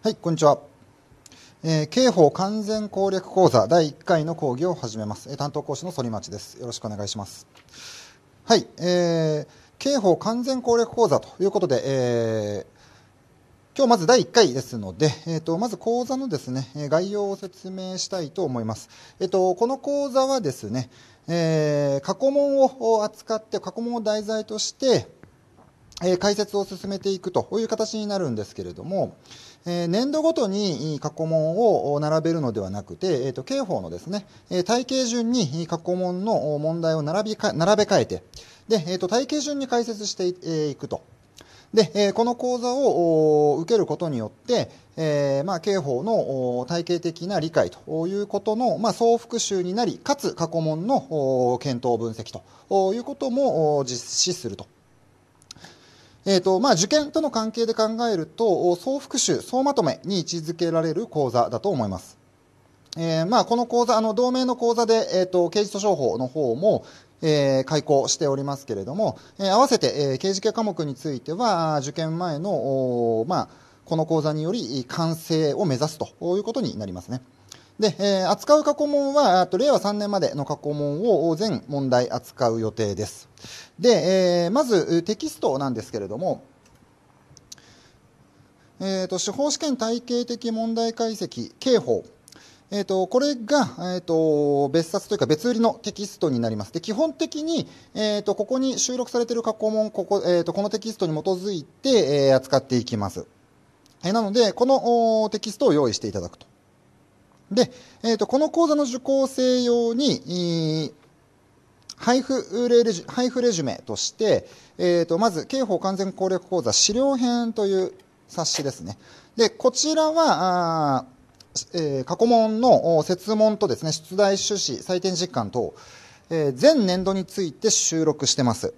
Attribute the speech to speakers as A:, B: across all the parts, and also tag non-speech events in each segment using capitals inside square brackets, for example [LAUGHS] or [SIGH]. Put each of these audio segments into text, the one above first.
A: はい、こんにちは。えー、刑法完全攻略講座第1回の講義を始めます。えー、担当講師の反町です。よろしくお願いします。はい、えー、刑法完全攻略講座ということで、えー今日まず第1回ですので、えーと、まず講座のですね概要を説明したいと思います。えーと、とこの講座はですね、えー、過去問を扱って、過去問を題材として、えー、解説を進めていくという形になるんですけれども、え年度ごとに過去問を並べるのではなくて、えーと、刑法のですね、え体系順に過去問の問題を並びか並べ替えてで、えーと、体系順に解説してい,、くと。で、えこの講座を受けることによって、えー、まあ、刑法の体系的な理解ということの、まあ、総復習になり、かつ過去問の検討分析ということも実施すると。えー、と、まあ、受験との関係で考えると、総復習、総まとめに位置づけられる講座だと思います。えー、まあ、この講座、あの、同盟の講座で、えっ、ー、と、刑事訴訟法の方も、えー、開講しておりますけれども、えー、合わせて、えー、刑事系科目については、受験前の、まあ、この講座により完成を目指すということになりますね。で、えー、扱う過去問は、と令和3年までの過去問を全問題扱う予定です。で、えー、まずテキストなんですけれども、えーと、司法試験体系的問題解析刑法えーと、これが、えーと、別冊というか別売りのテキストになりますで基本的に、えーと、とここに収録されている過去問ここ,、えー、とこのテキストに基づいて、えー、扱っていきます、えー、なのでこのテキストを用意していただくとで、えーと、この講座の受講生用に、配布レジ配布レジュメとして、えーと、まず刑法完全攻略講座資料編という冊子ですね。で、こちらは、あえ過去問の設問とですね、出題趣旨、採点実感等、えー、全年度について収録してます。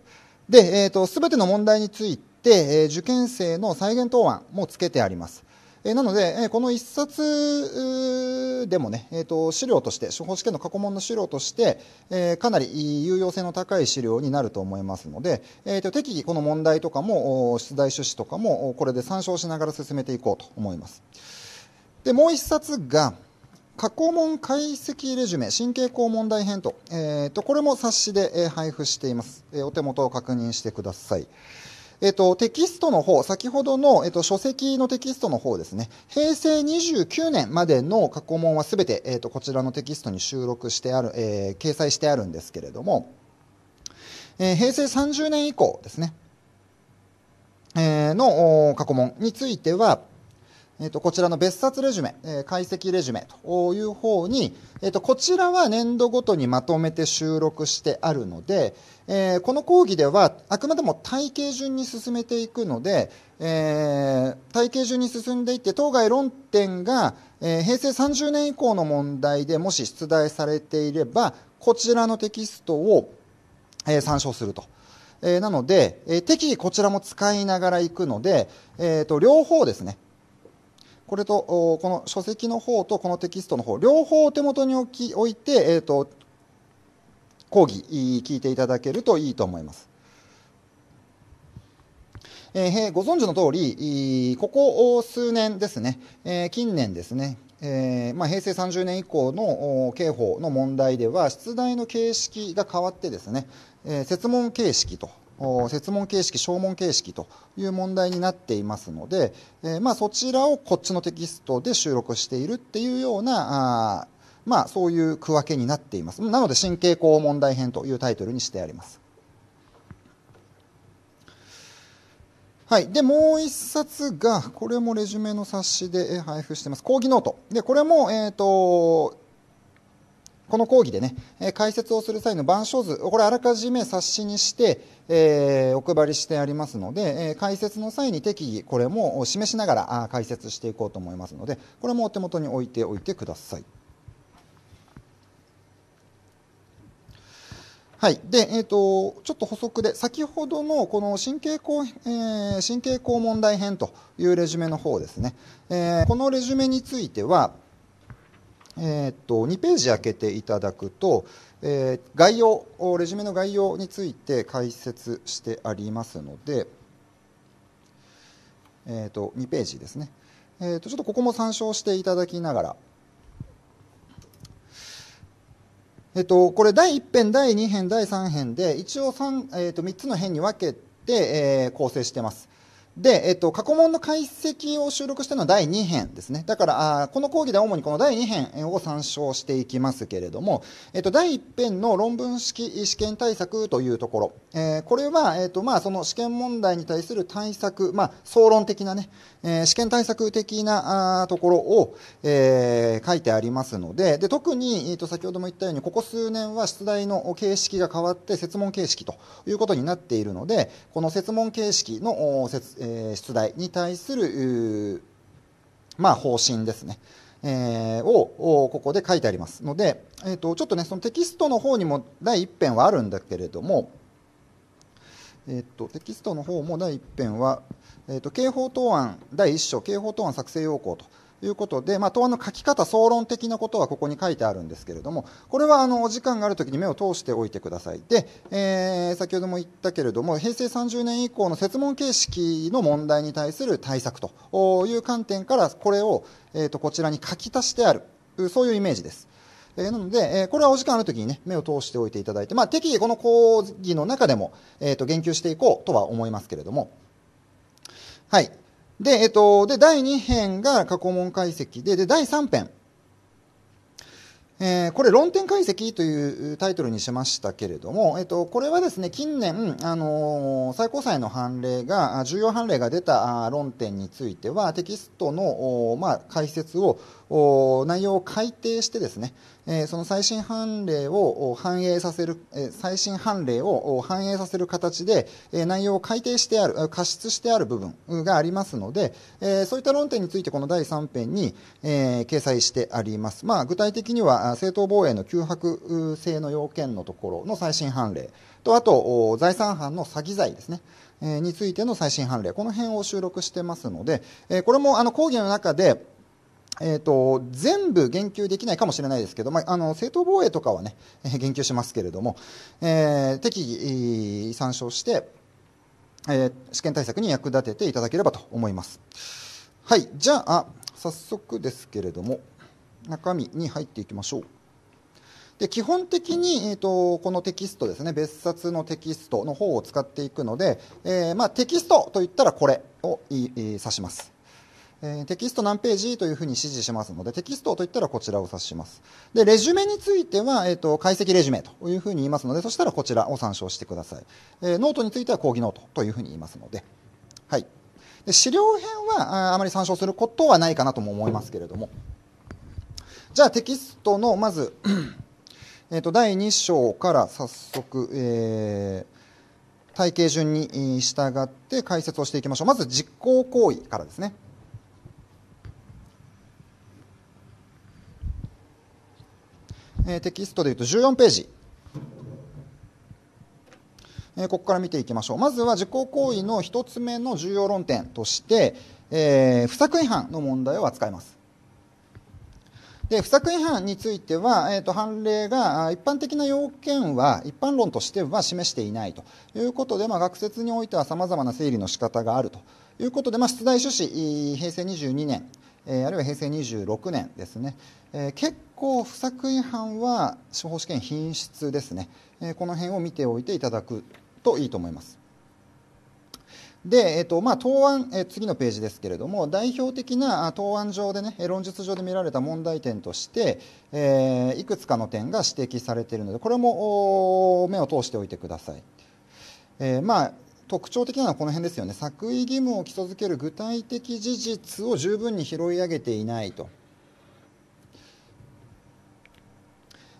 A: で、えっ、ー、と、すべての問題について、えー、受験生の再現答案もつけてあります。えなので、えこの1冊でもね、えーと、資料として、司法試験の過去問の資料として、えー、かなり有用性の高い資料になると思いますので、えーと、適宜この問題とかも、出題趣旨とかも、これで参照しながら進めていこうと思います。で、もう1冊が、過去問解析レジュメ、神経口問題編と、えーと、とこれも冊子で配布しています。お手元を確認してください。えっと、テキストの方、先ほどの、えっと、書籍のテキストの方ですね、平成29年までの過去問はすべて、えっと、こちらのテキストに収録してある、えー、掲載してあるんですけれども、えー、平成30年以降ですね、えー、の過去問については、えー、とこちらの別冊レジュメ、えー、解析レジュメという方に、えー、とこちらは年度ごとにまとめて収録してあるので、えー、この講義ではあくまでも体系順に進めていくので、えー、体系順に進んでいって当該論点が、えー、平成30年以降の問題でもし出題されていればこちらのテキストを、えー、参照すると。えー、なので、えー、適宜こちらも使いながらいくので、えーと両方ですねこれと、この書籍の方とこのテキストの方、両方お手元に置き置いて、えっ、ー、と、講義聞いていただけるといいと思います。えー、ご存知の通り、ここ数年ですね、えー、近年ですね、えーまあ、平成30年以降の刑法の問題では出題の形式が変わってですね、えー、設問形式と設問形式、証問形式という問題になっていますので、えー、まあ、そちらをこっちのテキストで収録しているっていうような、あまあ、そういう区分けになっています。なので、神経項問題編というタイトルにしてあります。はい。で、もう一冊が、これもレジュメの冊子で配布してます。講義ノート。で、これも、えっ、ー、と、この講義でね、え解説をする際の板書図、これあらかじめ冊子にして、えー、お配りしてありますので、え解説の際に適宜これも示しながら解説していこうと思いますので、これもお手元に置いておいてください。はい。で、えっ、ー、と、ちょっと補足で、先ほどのこの神経口、えー、神経項問題編というレジュメの方ですね。えー、このレジュメについては、えー、っと2ページ開けていただくと、えー、概要レジュメの概要について解説してありますので、えー、っと2ページですね、えー、っとちょっとここも参照していただきながらえっと、これ第1編第2編第3編で一応 3,、えっと、3つの編に分けて、えー、構成してますで、えっと、過去問の解析を収録したのは第2編ですね。だから、あこの講義では主にこの第2編を参照していきますけれども、えっと、第1編の論文式試験対策というところ、えー、これは、えっと、まあ、その試験問題に対する対策、まあ、総論的なね、えー、試験対策的なあところを、えー、書いてありますので、で、特に、えっと、先ほども言ったように、ここ数年は出題の形式が変わって、設問形式ということになっているので、この設問形式の、えーえー、出題に対する、まあ、方針ですね。えー、をここで書いてありますので、えーと、ちょっとねそのテキストの方にも第1編はあるんだけれども、えーと、テキストの方も第1編は、えーと、と刑法答案第1章刑法答案作成要項ということで、まあ、答案の書き方、総論的なことはここに書いてあるんですけれども、これはあのお時間があるときに目を通しておいてください。で、えー、先ほども言ったけれども、平成30年以降の設問形式の問題に対する対策という観点から、これを、えー、とこちらに書き足してある、そういうイメージです。えー、なので、えー、これはお時間あるときにね、目を通しておいていただいて、まあ、適宜この講義の中でも、えっ、ー、と、言及していこうとは思いますけれども、はい。で、えっと、で、第2編が過去問解析で、で、第3編。えー、これ、論点解析というタイトルにしましたけれども、えっと、これはですね、近年、あのー、最高裁の判例が、重要判例が出た論点については、テキストの、まあ、解説を内容を改定してですね、えその最新判例を反映させる、え最新判例を反映させる形で、え内容を改定してある、過失してある部分がありますので、えそういった論点についてこの第3編に、え掲載してあります。まあ、具体的には正当防衛の脅迫性の要件のところの最新判例と、あと、財産犯の詐欺罪ですね。についての最新判例、この辺を収録してますので、これもあの講義の中で、えーと、全部言及できないかもしれないですけど、まあ、あの正当防衛とかはね、え [LAUGHS] 言及しますけれども、えー、適宜参照して、えー、試験対策に役立てていただければと思います。はい、じゃあ、早速ですけれども、中身に入っていきましょう。で基本的に、えーと、とこのテキストですね別冊のテキストの方を使っていくので、えー、まあ、テキストといったらこれを、えー、指しますえー、テキスト何ページというふうに指示しますので、テキストといったらこちらを指します。で、レジュメについては、えっ、ー、と、解析レジュメというふうに言いますので、そしたらこちらを参照してください。えー、ノートについては講義ノートというふうに言いますので、はい。で資料編はああまり参照することはないかなとも思いますけれども。じゃあテキストの、まず、えっ、ー、と、第2章から早速、えー、体系順に従って解説をしていきましょう。まず実行行為からですね。えテキストでいうと14ページ、えここから見ていきましょうまずは自己行為の1つ目の重要論点として、えー、不作違反の問題を扱いますで不作違反については、えーと、判例が一般的な要件は一般論としては示していないということで、まあ、学説においてはさまざまな整理の仕方があるということで、まあ、出題趣旨、平成22年えあるいは平成26年ですね、え結構不作違反は司法試験品質ですね、えこの辺を見ておいていただくといいと思います。で、えーとまあ、答案、えー、次のページですけれども代表的な答案上でね論述上で見られた問題点として、えー、いくつかの点が指摘されているのでこれも目を通しておいてください。えー、まあ特徴的なのはこの辺ですよね作為義務を基礎づける具体的事実を十分に拾い上げていないと、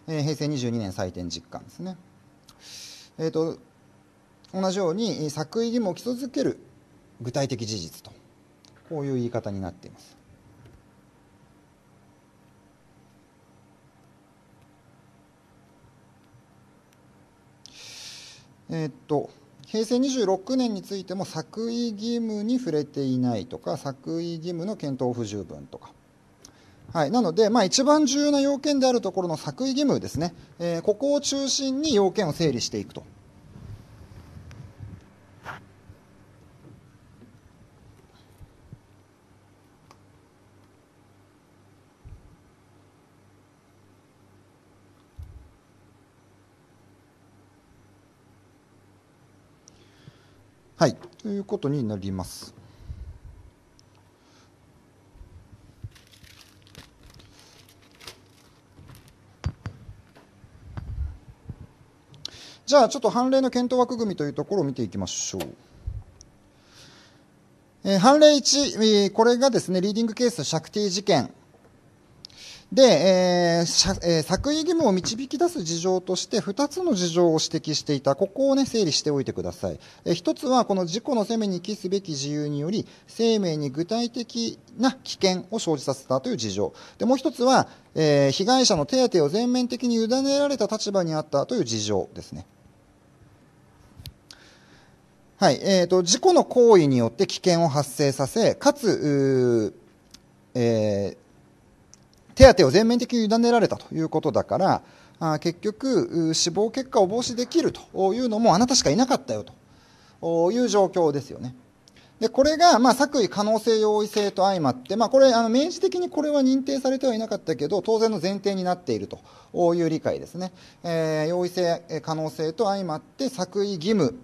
A: えー、平成22年採点実感ですねえっ、ー、と同じように作為義務を基礎づける具体的事実とこういう言い方になっていますえっ、と平成26年についても作為義務に触れていないとか作為義務の検討不十分とか、はい、なので、まあ、一番重要な要件であるところの作為義務ですね、えー、ここを中心に要件を整理していくとはい、ということになります。じゃあちょっと判例の検討枠組みというところを見ていきましょう。え判例1、えこれがですね、リーディングケース借定事件で、えーえー、作為義務を導き出す事情として2つの事情を指摘していた。ここをね、整理しておいてください。えー、1つは、この自己の責めに帰すべき自由により、生命に具体的な危険を生じさせたという事情。で、もう1つは、えー、被害者の手当を全面的に委ねられた立場にあったという事情ですね。はい、えっ、ー、と、事故の行為によって危険を発生させ、かつ、えー、手当を全面的に委ねられたということだから、あ結局、死亡結果を防止できるというのもあなたしかいなかったよという状況ですよね。で、これが、まあ、作為可能性容易性と相まって、まあ、これ、あの、明示的にこれは認定されてはいなかったけど、当然の前提になっているという理解ですね。えー、容易性、可能性と相まって、作為義務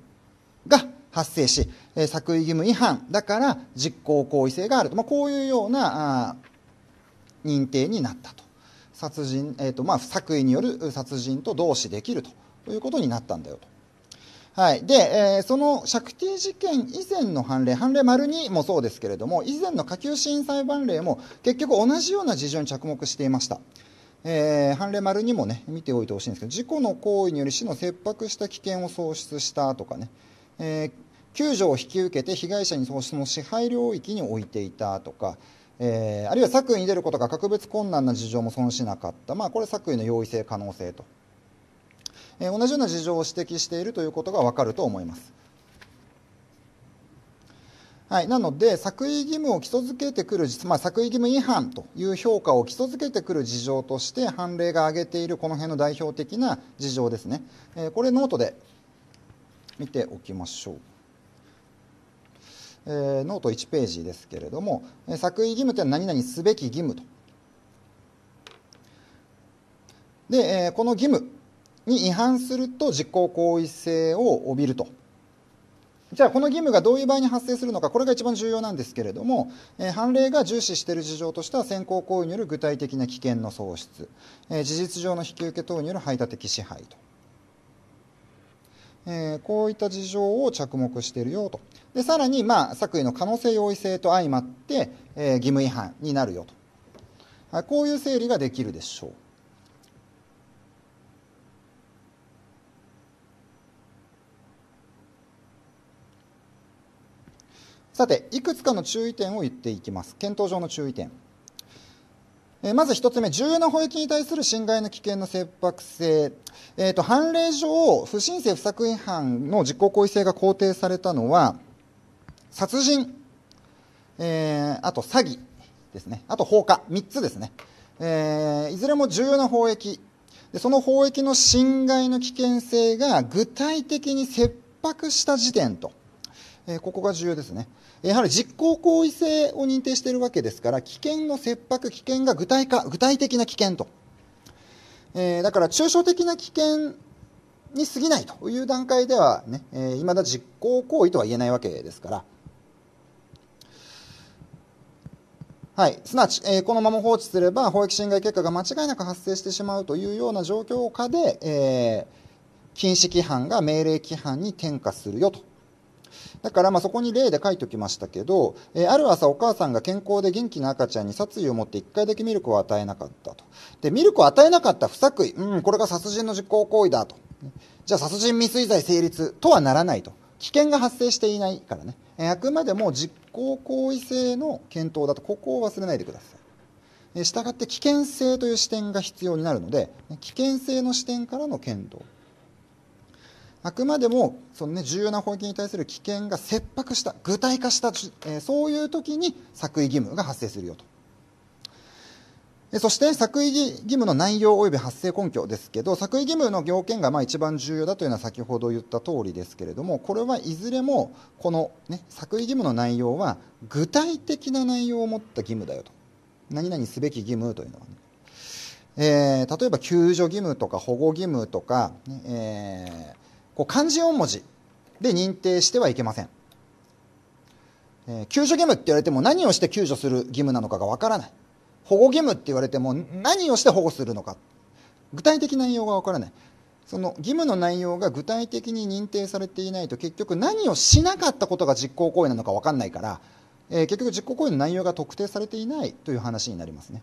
A: が発生し、えー、作為義務違反だから実行行為性があると。まあ、こういうような、あ認定になったと殺人、えーとまあ、作為による殺人と同視できるということになったんだよと。はい、で、えー、その釈提事件以前の判例、判例丸2もそうですけれども、以前の下級審裁判例も結局同じような事情に着目していました。えー、判例丸2もね、見ておいてほしいんですけど、事故の行為により死の切迫した危険を喪失したとかね、えー、救助を引き受けて被害者にその支配領域に置いていたとか、えー、あるいは作為に出ることが格別困難な事情も損しなかった、まあ、これ作為の容易性可能性と、えー、同じような事情を指摘しているということが分かると思います。はい、なので作為義務を基礎づけてくる、まあ、作為義務違反という評価を基礎づけてくる事情として判例が挙げているこの辺の代表的な事情ですね、えー、これノートで見ておきましょう。えー、ノート1ページですけれども、作為義務というのは何々すべき義務と。で、えー、この義務に違反すると実行行為性を帯びると。じゃあこの義務がどういう場合に発生するのかこれが一番重要なんですけれども、えー、判例が重視している事情としては先行行為による具体的な危険の喪失、えー、事実上の引き受け等による排他的支配と、えー、こういった事情を着目しているよとでさらに、まあ、作為の可能性容易性と相まって、えー、義務違反になるよと、はい、こういう整理ができるでしょう。さて、いくつかの注意点を言っていきます。検討上の注意点。えー、まず1つ目、重要な保育に対する侵害の危険の切迫性。えーと、と判例上、不申請不作違反の実行行為性が肯定されたのは、殺人、えー、あと詐欺ですね、あと放火、3つですね、えー、いずれも重要な法益で、その法益の侵害の危険性が具体的に切迫した時点と、えー、ここが重要ですね、やはり実行行為性を認定しているわけですから、危険の切迫、危険が具体化、具体的な危険と。えー、だから抽象的な危険に過ぎないという段階ではね、えー、だ実行行為とは言えないわけですから、はい、すなわち、えー、このまま放置すれば法益侵害結果が間違いなく発生してしまうというような状況下で、えー、禁止規範が命令規範に転嫁するよと。だからまあそこに例で書いておきましたけど、えー、ある朝お母さんが健康で元気な赤ちゃんに殺意を持って1回だけミルクを与えなかったと。で、ミルクを与えなかった不作為、うん、これが殺人の実行行為だと。じゃあ殺人未遂罪成立とはならないと。危険が発生していないからね。あくまでも実行行為性の検討だとここを忘れないでくださいしたがって危険性という視点が必要になるので危険性の視点からの検討あくまでもその、ね、重要な法撃に対する危険が切迫した具体化した、えそういう時に作為義務が発生するよとそして、作為義務の内容及び発生根拠ですけど、作為義務の要件がまあ一番重要だというのは先ほど言った通りですけれども、これはいずれも、この、ね、作為義務の内容は、具体的な内容を持った義務だよと。何々すべき義務というのはね。えー、例えば、救助義務とか保護義務とか、えー、こう漢字4文字で認定してはいけません。えー、救助義務って言われても何をして救助する義務なのかがわからない。保護義務って言われても何をして保護するのか具体的内容がわからないその義務の内容が具体的に認定されていないと結局何をしなかったことが実行行為なのか分かんないから、えー、結局実行行為の内容が特定されていないという話になりますね、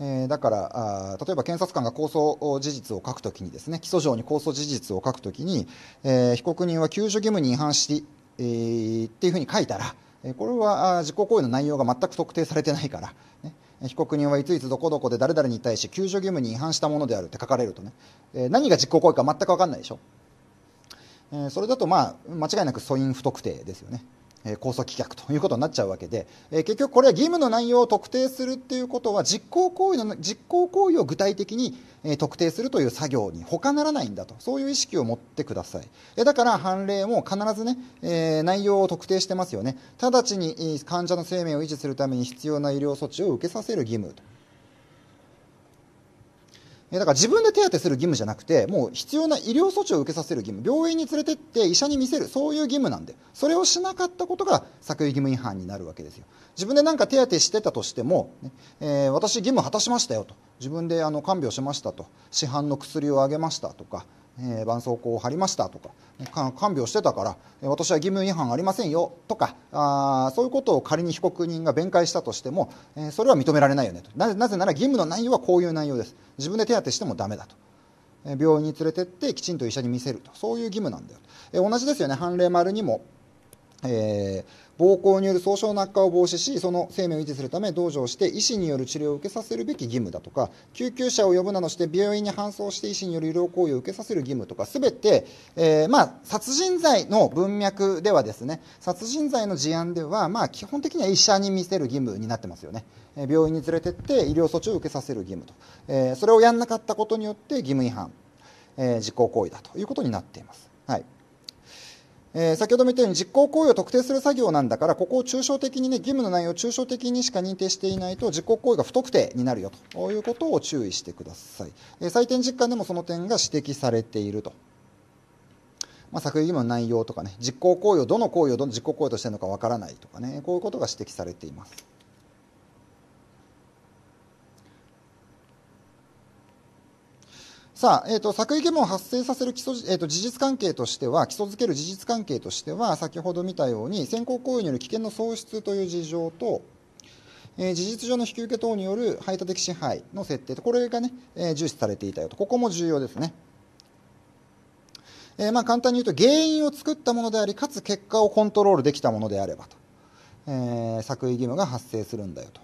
A: えー、だからあ例えば検察官が公訴事実を書くときにですね起訴状に公訴事実を書くときに、えー、被告人は救助義務に違反し、えー、っていうふうに書いたらこれは実行行為の内容が全く特定されてないから、ね、被告人はいついつどこどこで誰々に対し救助義務に違反したものであるって書かれるとね、え何が実行行為か全く分かんないでしょ、えそれだとまあ間違いなく素因不特定ですよね控訴棄却ということになっちゃうわけで、え結局これは義務の内容を特定するっていうことは実行行為の実行行為を具体的に、え特定するという作業に他ならないんだとそういう意識を持ってください、えだから判例も必ずね、え内容を特定してますよね直ちに患者の生命を維持するために必要な医療措置を受けさせる義務とだから自分で手当てする義務じゃなくて、もう必要な医療措置を受けさせる義務、病院に連れてって医者に見せる、そういう義務なんで、それをしなかったことが作為義務違反になるわけですよ。自分で何か手当てしてたとしても、ねえー、私義務果たしましたよと、自分であの看病しましたと、市販の薬をあげましたとか、えー、絆創膏を貼りましたとか看病してたから私は義務違反ありませんよとかあそういうことを仮に被告人が弁解したとしても、えー、それは認められないよねとなぜなら義務の内容はこういう内容です自分で手当てしてもだめだと。病院に連れてってきちんと医者に見せるとそういう義務なんだよ、えー、同じですよね判例丸にもえー、暴行による総傷の悪化を防止しその生命を維持するため同情して医師による治療を受けさせるべき義務だとか救急車を呼ぶなどして病院に搬送して医師による医療行為を受けさせる義務とか全て、えー、まあ、殺人罪の文脈ではですね殺人罪の事案では、まあ、基本的には医者に見せる義務になってますよね。病院に連れてって医療措置を受けさせる義務と、えー、それをやらなかったことによって義務違反、えー、実行行為だということになっています。はいえー、先ほども言ったように実行行為を特定する作業なんだからここを抽象的にね義務の内容を抽象的にしか認定していないと実行行為が不特定になるよということを注意してください、えー、採点実感でもその点が指摘されていると、まあ、作業義務の内容とかね実行行為をどの行為をどの実行行為としてるのかわからないとかねこういうことが指摘されていますさあ、えっ、ー、と、作為義務を発生させる基礎、えっ、ー、と、事実関係としては、基礎づける事実関係としては、先ほど見たように、先行行為による危険の喪失という事情と、えー、事実上の引き受け等による排他的支配の設定と、これがね、え重視されていたよと。ここも重要ですね。えまあ、簡単に言うと、原因を作ったものであり、かつ結果をコントロールできたものであればと。え作為義務が発生するんだよと。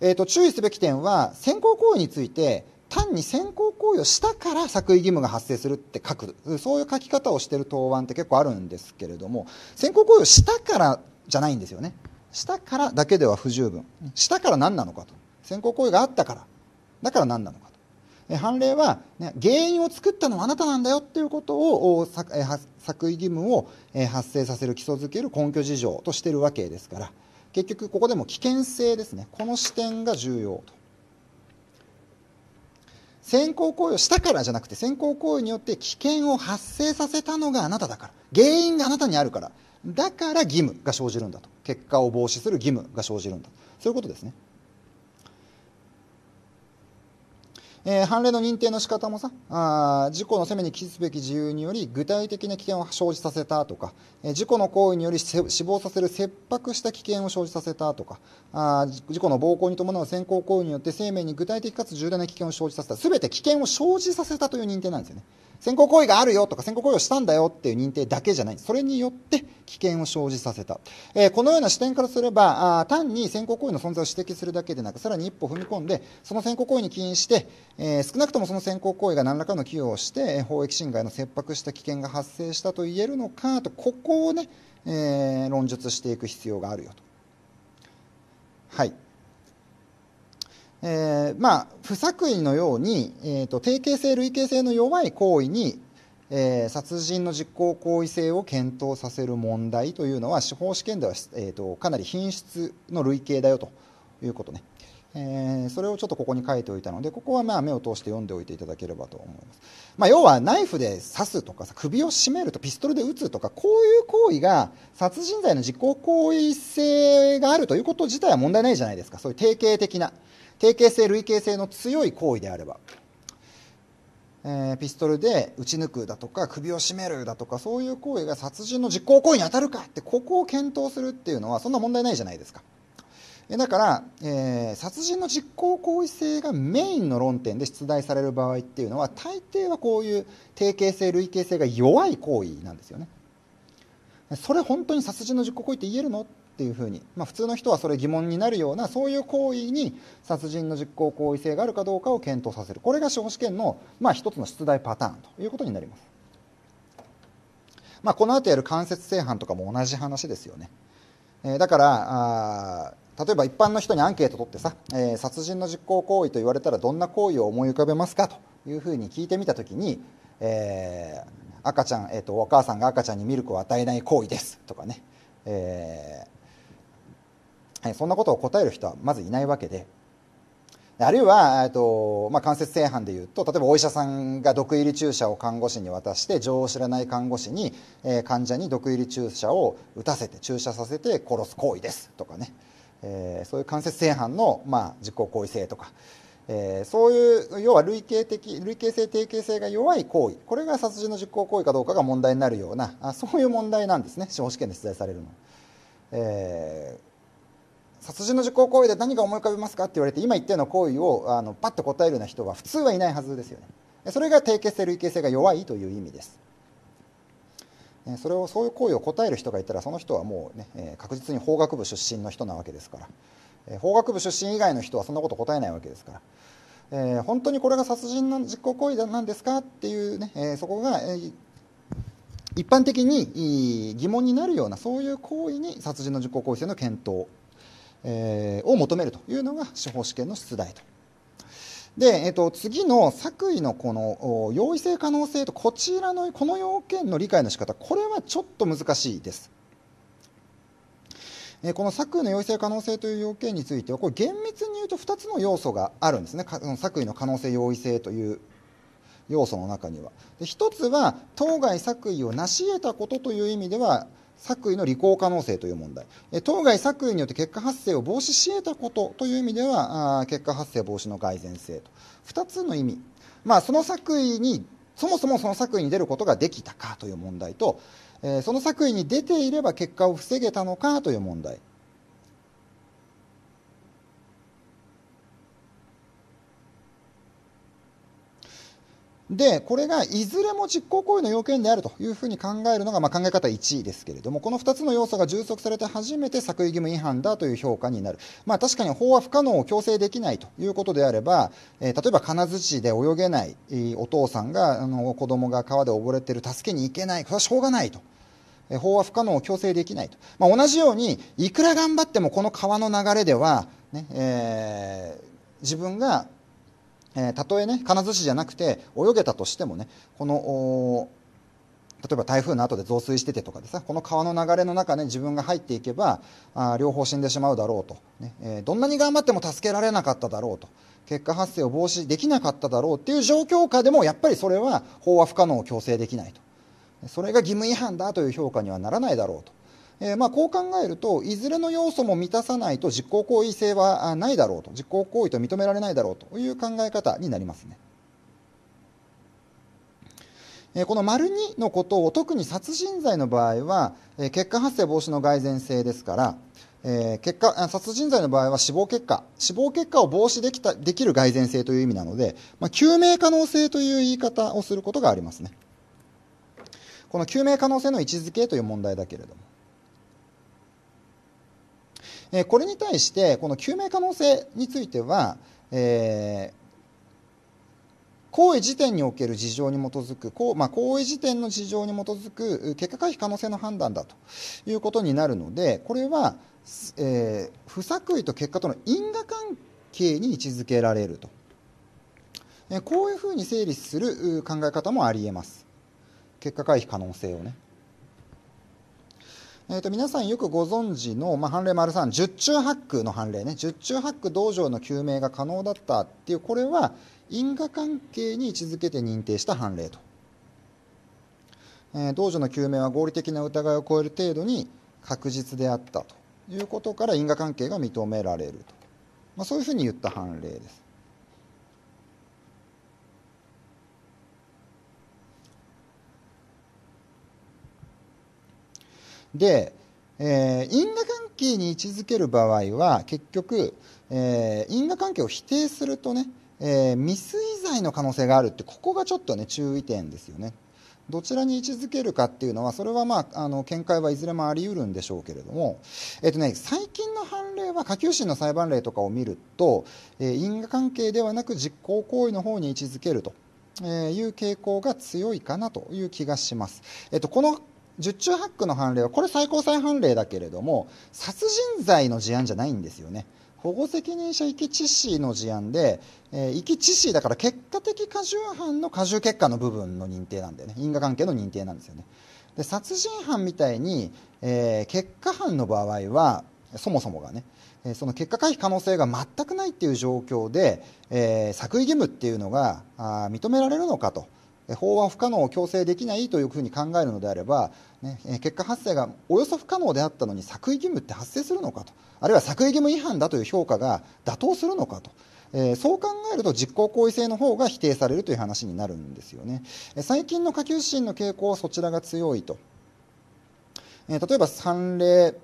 A: えっ、と、注意すべき点は、先行行為について、単に先行行為をしたから作為義務が発生するって書くそういう書き方をしている答案って結構あるんですけれども先行行為をしたからじゃないんですよねしたからだけでは不十分したから何なのかと先行行為があったからだから何なのかと判例は、ね、原因を作ったのはあなたなんだよっていうことを作為義務を発生させる基礎づける根拠事情としてるわけですから結局ここでも危険性ですねこの視点が重要と。先行行為をしたからじゃなくて先行行為によって危険を発生させたのがあなただから原因があなたにあるからだから義務が生じるんだと結果を防止する義務が生じるんだそういうことですねえー、判例の認定の仕方もさあ事故の責めに期すべき自由により具体的な危険を生じさせたとか、えー、事故の行為により死亡させる切迫した危険を生じさせたとかあ事故の暴行に伴う先行行為によって生命に具体的かつ重大な危険を生じさせた全て危険を生じさせたという認定なんですよね先行行為があるよとか先行行為をしたんだよっていう認定だけじゃないそれによって危険を生じさせた、えー、このような視点からすればあ単に先行行為の存在を指摘するだけでなくさらに一歩踏み込んでその先行行為に起因してえー、少なくともその先行行為が何らかの寄与をして法益侵害の切迫した危険が発生したと言えるのかとここをね、えー、論述していく必要があるよと。はいえーまあ、不作為のように、えーと、定型性類型性の弱い行為にえー、殺人の実行行為性を検討させる問題というのは司法試験では、えーとかなり品質の類型だよということねえー、それをちょっとここに書いておいたのでここはまあ目を通して読んでおいていただければと思います、まあ、要はナイフで刺すとかさ首を絞めるとピストルで撃つとかこういう行為が殺人罪の実行行為性があるということ自体は問題ないじゃないですかそういう定型的な定型性類型性の強い行為であれば。えー、ピストルで撃ち抜くだとか首を絞めるだとかそういう行為が殺人の実行行為に当たるかってここを検討するっていうのはそんな問題ないじゃないですか。だから、えー、殺人の実行行為性がメインの論点で出題される場合っていうのは大抵はこういう定型性類型性が弱い行為なんですよねそれ本当に殺人の実行行為って言えるのっていうふうに、まあ、普通の人はそれ疑問になるようなそういう行為に殺人の実行行為性があるかどうかを検討させるこれが司法試験の、まあ、一つの出題パターンということになります、まあ、この後やる間接正犯とかも同じ話ですよね、えー、だから例えば一般の人にアンケート取ってさ、えー、殺人の実行行為と言われたらどんな行為を思い浮かべますかというふうに聞いてみたときに、えー、赤ちゃん、えーと、お母さんが赤ちゃんにミルクを与えない行為ですとかね、えー、そんなことを答える人はまずいないわけであるいは、えーとまあ、間接性犯でいうと例えばお医者さんが毒入り注射を看護師に渡して情を知らない看護師に、えー、患者に毒入り注射を打たせて注射させて殺す行為ですとかね、えー、そういう間接正犯の、まあ、実行行為性とか、えー、そういう要は類型的類型性定型性が弱い行為これが殺人の実行行為かどうかが問題になるようなあそういう問題なんですね司法試験で出題されるの、えー、殺人の実行行為で何が思い浮かべますかって言われて今言ったような行為をあのパッと答えるような人は普通はいないはずですよねそれが定型性類型性が弱いという意味ですそれをそういう行為を答える人がいたらその人はもう、ね、え確実に法学部出身の人なわけですから、え法学部出身以外の人はそんなこと答えないわけですから。えー、本当にこれが殺人の実行行為なんですかっていうね、えー、そこが、えー、一般的に疑問になるようなそういう行為に殺人の実行行為性の検討、えー、を求めるというのが司法試験の出題とで、えっと、次の作為のこの容易性可能性とこちらのこの要件の理解の仕方これはちょっと難しいです。えこの作為の容易性可能性という要件についてはこれ厳密に言うと2つの要素があるんですね作為の可能性容易性という要素の中にはで1つは当該作為を成し得たことという意味では作為の履行可能性という問題当該作為によって結果発生を防止し得たことという意味では結果発生防止の蓋然性と2つの意味、まあ、その作為にそもそもその作為に出ることができたかという問題とその作為に出ていれば結果を防げたのかという問題で、これがいずれも実行行為の要件であるというふうに考えるのが、まあ、考え方1ですけれども、この2つの要素が充足されて初めて作為義務違反だという評価になる。まあ、確かに法は不可能を強制できないということであれば、えー、例えば金槌で泳げないお父さんが、あの子供が川で溺れてる、助けに行けない、これはしょうがないと。法は不可能を強制できないと、まあ、同じようにいくら頑張ってもこの川の流れではね、ねえー、自分がえー、たとえね金槌じゃなくて泳げたとしてもねこの例えば台風の後で増水しててとかでさこの川の流れの中に、ね、自分が入っていけばあ両方死んでしまうだろうと、ねえー、どんなに頑張っても助けられなかっただろうと結果発生を防止できなかっただろうっていう状況下でもやっぱりそれは法は不可能を強制できないとそれが義務違反だという評価にはならないだろうとえー、まあ、こう考えると、いずれの要素も満たさないと実行行為性はないだろうと、実行行為と認められないだろうという考え方になりますね。えこの丸2のことを特に殺人罪の場合は、え結果発生防止の蓋然性ですから、え結果殺人罪の場合は死亡結果死亡結果を防止できたできる蓋然性という意味なので、まあ、救命可能性という言い方をすることがありますねこの救命可能性の位置づけという問題だけれどもえこれに対してこの救命可能性については、えー行為時点における事情に基づく、こうまあ、行為時点の事情に基づく結果回避可能性の判断だということになるので、これは、えー、不作為と結果との因果関係に位置づけられると、えこういうふうに整理する考え方もありえます、結果回避可能性をね。えー、と皆さんよくご存知の、まあ、判例丸3十中八九の判例ね十中八九道場の究明が可能だったっていうこれは因果関係に位置づけて認定した判例と、えー、道場の究明は合理的な疑いを超える程度に確実であったということから因果関係が認められると、まあ、そういうふうに言った判例ですで、えー、因果関係に位置づける場合は結局、えー、因果関係を否定するとね、えー、未遂罪の可能性があるってここがちょっとね注意点ですよね。どちらに位置づけるかっていうのはそれはまああの見解はいずれもあり得るんでしょうけれども、えっとね、最近の判例は下級審の裁判例とかを見ると、えー、因果関係ではなく実行行為の方に位置づけると。えー、いう傾向が強いかなという気がします。えっ、と、この十中八九の判例はこれ最高裁判例だけれども殺人罪の事案じゃないんですよね保護責任者遺棄致死の事案で、えー、遺棄致死だから結果的過重犯の過重結果の部分の認定なんだよね因果関係の認定なんですよねで殺人犯みたいに、えー、結果犯の場合はそもそもがね、えー、その結果回避可能性が全くないっていう状況で、えー、作為義務っていうのがあ認められるのかと法は不可能を強制できないというふうに考えるのであれば、ね、結果発生がおよそ不可能であったのに作為義務って発生するのかとあるいは作為義務違反だという評価が妥当するのかと。えー、そう考えると実行行為性の方が否定されるという話になるんですよね。最近の下級指針の傾向はそちらが強いと。えー、例えば、3例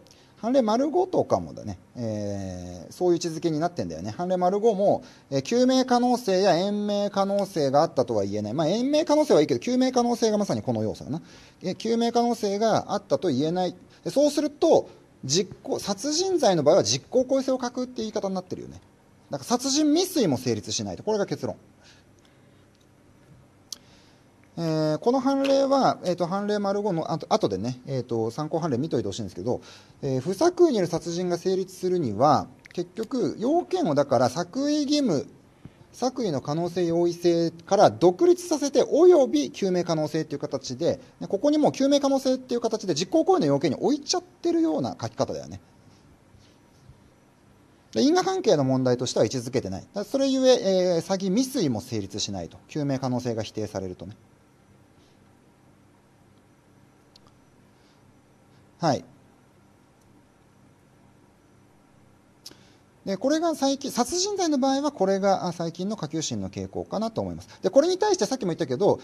A: 判例丸5とかもだね、えー、そういう位置づけになってんだよね。判例丸5も、えー、救命可能性や延命可能性があったとは言えない。まあ、延命可能性はいいけど、救命可能性がまさにこの要素だな。えー、救命可能性があったと言えない。そうすると、実行、殺人罪の場合は実行行為性を欠くって言い方になってるよね。だから殺人未遂も成立しないと。これが結論。えー、この判例は、えーと、判例丸5のあと後でね、えーと、参考判例見といてほしいんですけど、えー、不作為による殺人が成立するには結局要件をだから作為義務作為の可能性容易性から独立させておよび救命可能性という形でここにも救命可能性という形で実行行為の要件に置いちゃってるような書き方だよね因果関係の問題としては位置づけてないそれゆええー、詐欺未遂も成立しないと救命可能性が否定されるとねはいでこれが最近殺人罪の場合はこれが最近の下級審の傾向かなと思いますでこれに対してさっきも言ったけど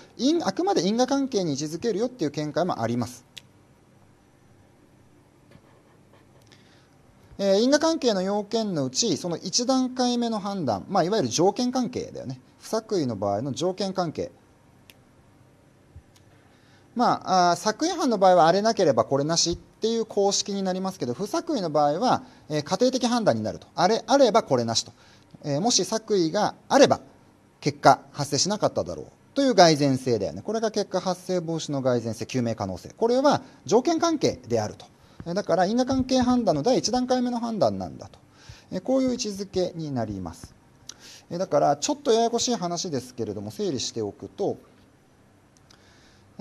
A: あくまで因果関係に位置づけるよっていう見解もあります、えー、因果関係の要件のうちその1段階目の判断、まあ、いわゆる条件関係だよね不作為の場合の条件関係まあ、あ作為犯の場合はあれなければこれなしっっていう公式になりますけど不作為の場合は、えー、家庭的判断になるとあれあればこれなしと、えー、もし作為があれば結果発生しなかっただろうという蓋然性だよねこれが結果発生防止の蓋然性究明可能性これは条件関係であると、えー、だから因果関係判断の第1段階目の判断なんだと、えー、こういう位置づけになります、えー、だからちょっとややこしい話ですけれども整理しておくと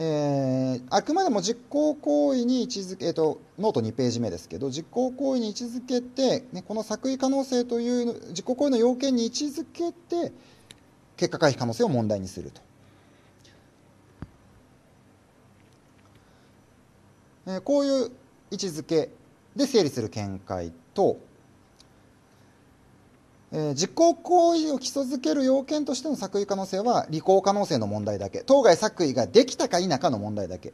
A: えー、あくまでも実行行為に位置づけ、えーと、ノート2ページ目ですけど、実行行為に位置づけて、ね、この作為可能性という、実行行為の要件に位置づけて、結果回避可能性を問題にすると。えー、こういう位置づけで整理する見解と、え実行行為を基礎づける要件としての作為可能性は履行可能性の問題だけ当該作為ができたか否かの問題だけ、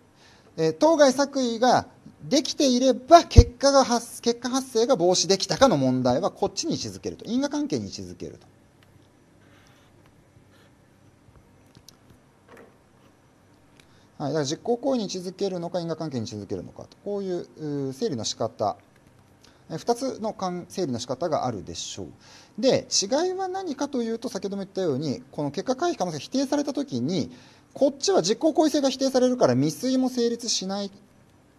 A: え当該作為ができていれば結果が発結果発生が防止できたかの問題はこっちに位置づけると因果関係に位置づけると。はい、だから実行行為に位置づけるのか因果関係に位置づけるのかとこういう整理の仕方2つの整理の仕方があるでしょう。で、違いは何かというと、先ほども言ったように、この結果回避可能性が否定されたときに、こっちは実行行為性が否定されるから未遂も成立しないで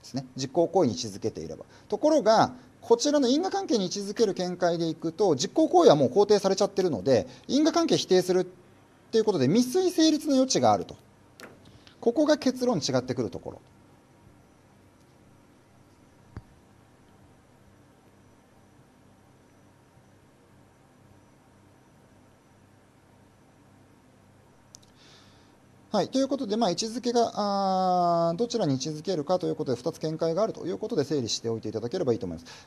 A: すね。実行行為に位置づけていれば。ところが、こちらの因果関係に位置づける見解でいくと、実行行為はもう肯定されちゃってるので、因果関係否定するっていうことで、未遂成立の余地があると。ここが結論違ってくるところ。はい、ということで、まあ、位置づけがあどちらに位置づけるかということで2つ見解があるということで整理しておいていただければいいと思います。